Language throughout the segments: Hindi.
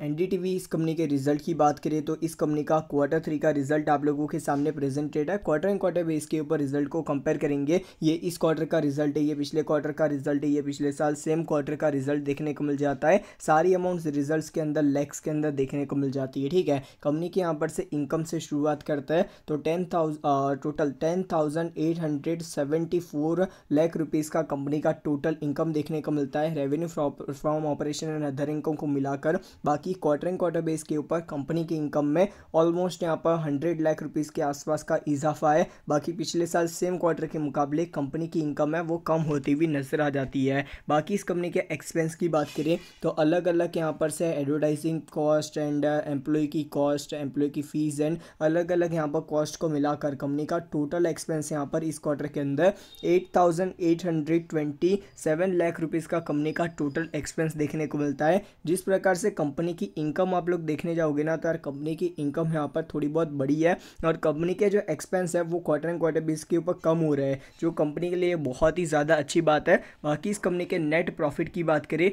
वी इस कंपनी के रिजल्ट की बात करें तो इस कंपनी का क्वार्टर थ्री का रिजल्ट आप लोगों के सामने प्रेजेंटेड है क्वार्टर एंड क्वार्टर बेस के ऊपर रिजल्ट को कंपेयर करेंगे ये इस क्वार्टर का रिजल्ट है ये पिछले क्वार्टर का रिजल्ट है ये पिछले साल सेम क्वार्टर का रिजल्ट देखने को मिल जाता है सारी अमाउंट रिजल्ट के अंदर लैक्स के अंदर देखने को मिल जाती है ठीक है कंपनी के यहाँ पर से इनकम से शुरुआत करता है तो ten total ten thousand eight hundred seventy four lakh rupees का कंपनी का टोटल इनकम देखने को मिलता है revenue from operation and other income को मिलाकर बाकी कि क्वार्टर एंड क्वार्टर बेस के ऊपर कंपनी की इनकम में ऑलमोस्ट यहाँ पर हंड्रेड लाख रुपीज़ के आसपास का इजाफा है बाकी पिछले साल सेम क्वार्टर के मुकाबले कंपनी की इनकम है वो कम होती हुई नजर आ जाती है बाकी इस कंपनी के एक्सपेंस की बात करें तो अलग अलग यहाँ पर से एडवर्टाइजिंग कॉस्ट एंड एम्प्लॉय की कॉस्ट एम्प्लॉय की फ़ीस एंड अलग अलग यहाँ पर कॉस्ट को मिलाकर कंपनी का टोटल एक्सपेंस यहाँ पर इस क्वार्टर के अंदर eight thousand eight hundred twenty seven lakh rupees का कंपनी का टोटल एक्सपेंस देखने को मिलता है जिस प्रकार से कंपनी की इनकम आप लोग देखने जाओगे ना तो यार कंपनी की इनकम यहाँ पर थोड़ी बहुत बड़ी है और कंपनी के जो एक्सपेंस है वो क्वार्टर एंड क्वार्टर बेस के ऊपर कम हो रहे हैं जो कंपनी के लिए बहुत ही ज़्यादा अच्छी बात है बाकी इस कंपनी के नेट प्रॉफिट की बात करें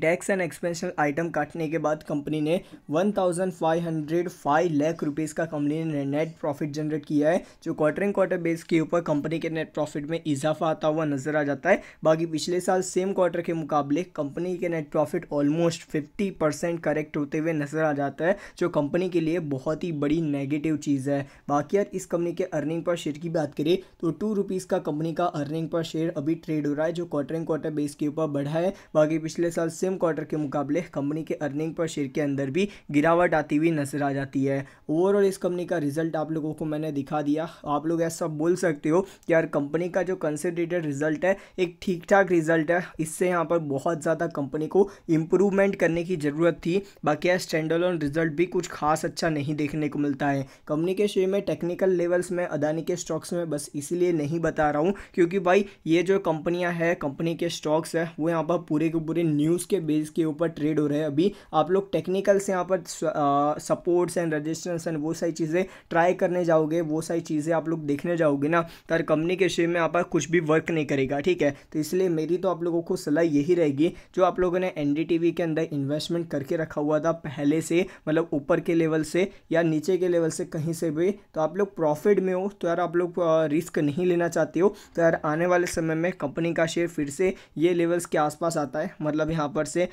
टैक्स एंड एक्सपेंशन आइटम काटने के बाद कंपनी ने 1505 लाख रुपीस का कंपनी ने नेट प्रॉफिट जनरेट किया है जो क्वार्टर एंड क्वार्टर बेस के ऊपर कंपनी के नेट प्रॉफिट में इजाफा आता हुआ नजर आ जाता है बाकी पिछले साल सेम क्वार्टर के मुकाबले कंपनी के net profit almost 50 percent correct होते हुए नजर आ जाता है जो कंपनी के लिए बहुत ही बड़ी नेगेटिव चीज़ है बाकी यार इस कंपनी के अर्निंग पर शेयर की बात करें तो टू रुपीज़ का कंपनी का अर्निंग पर शेयर अभी ट्रेड हो रहा है जो क्वार्टर एंड क्वार्टर बेस के ऊपर बढ़ा है बाकी पिछले साल सेम क्वार्टर के मुकाबले कंपनी के अर्निंग पर शेयर के अंदर भी गिरावट आती हुई नजर आ जाती है ओवरऑल इस कंपनी का रिजल्ट आप लोगों को मैंने दिखा दिया आप लोग ऐसा बोल सकते हो कि यार कंपनी का जो कंसिडरेटेड रिजल्ट है एक ठीक ठाक रिजल्ट है इससे यहाँ पर बहुत ज़्यादा कंपनी को इम्प्रूवमेंट करने की ज़रूरत थी बाकी यार स्टैंडर्ड रिजल्ट भी कुछ खास अच्छा नहीं देखने को मिलता है कंपनी के शेयर में टेक्निकल लेवल्स में अदानी के स्टॉक्स में बस इसीलिए नहीं बता रहा हूँ क्योंकि भाई ये जो कंपनियाँ हैं कंपनी के स्टॉक्स है वो यहाँ पर पूरे के पूरे न्यूज़ उसके बेस के ऊपर ट्रेड हो रहे हैं अभी आप लोग टेक्निकल से यहाँ पर सपोर्ट्स एंड रजिस्टेंस एंड वो सारी चीज़ें ट्राई करने जाओगे वो सारी चीज़ें आप लोग देखने जाओगे ना तो कंपनी के शेयर में आप कुछ भी वर्क नहीं करेगा ठीक है तो इसलिए मेरी तो आप लोगों को सलाह यही रहेगी जो आप लोगों ने एन के अंदर इन्वेस्टमेंट करके रखा हुआ था पहले से मतलब ऊपर के लेवल से या नीचे के लेवल से कहीं से भी तो आप लोग प्रॉफिट में हो तो यार आप लोग रिस्क नहीं लेना चाहते हो तो यार आने वाले समय में कंपनी का शेयर फिर से ये लेवल्स के आसपास आता है मतलब यहाँ पर से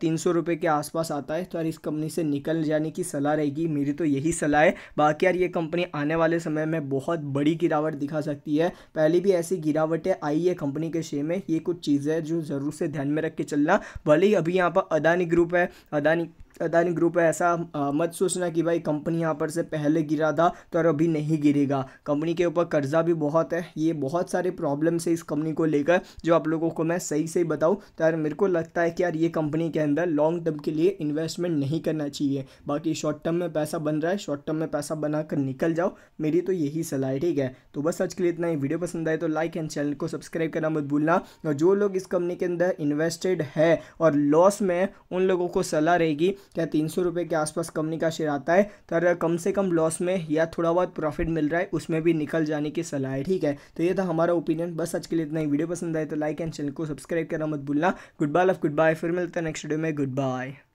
तीन सौ रुपये के आसपास आता है तो यार इस कंपनी से निकल जाने की सलाह रहेगी मेरी तो यही सलाह है बाकी यार ये कंपनी आने वाले समय में बहुत बड़ी गिरावट दिखा सकती है पहले भी ऐसी गिरावटें आई है कंपनी के शेयर में ये कुछ चीज़ें जो ज़रूर से ध्यान में रख के चलना भले ही अभी यहाँ पर अदानी ग्रुप है अदानी अदानी ग्रुप है ऐसा आ, मत सोचना कि भाई कंपनी यहाँ पर से पहले गिरा था तो और अभी नहीं गिरेगा कंपनी के ऊपर कर्जा भी बहुत है ये बहुत सारे प्रॉब्लम्स है इस कंपनी को लेकर जो आप लोगों को मैं सही से बताऊँ तो यार मेरे को लगता है कि यार ये कंपनी के अंदर लॉन्ग टर्म के लिए इन्वेस्टमेंट नहीं करना चाहिए बाकी शॉर्ट टर्म में पैसा बन रहा है शॉर्ट टर्म में पैसा बना कर निकल जाओ मेरी तो यही सलाह है ठीक है तो बस आज के लिए इतना ही वीडियो पसंद आए तो लाइक एंड चैनल को सब्सक्राइब करना मत भूलना और जो लोग इस कंपनी के अंदर इन्वेस्टेड है और लॉस में उन लोगों को सलाह रहेगी या तीन सौ रुपये के आसपास कंपनी का शेयर आता है तो कम से कम लॉस में या थोड़ा बहुत प्रॉफिट मिल रहा है उसमें भी निकल जाने की सलाह है ठीक है तो ये था हमारा ओपिनियन बस आज के लिए इतना ही वीडियो पसंद आए तो लाइक एंड चैनल को सब्सक्राइब करना मत भूलना good bye love good bye फिर मिलता है नेक्स्ट वीडियो में गुड बाय